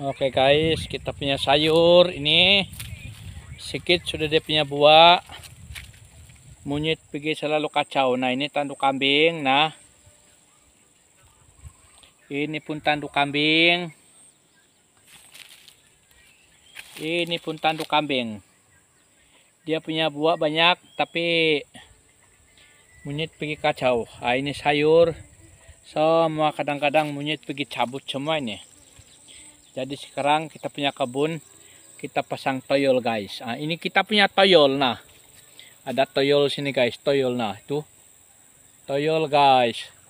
Oke guys, kita punya sayur ini sedikit sudah dia punya buah. Munyit pergi selalu kacau. Nah, ini tanduk kambing. Nah. Ini pun tanduk kambing. Ini pun tanduk kambing. Dia punya buah banyak tapi munyit pergi kacau. Nah, ini sayur semua kadang-kadang munyit pergi cabut semua ini jadi sekarang kita punya kebun kita pasang toyol guys nah, ini kita punya toyol nah ada toyol sini guys toyol nah itu toyol guys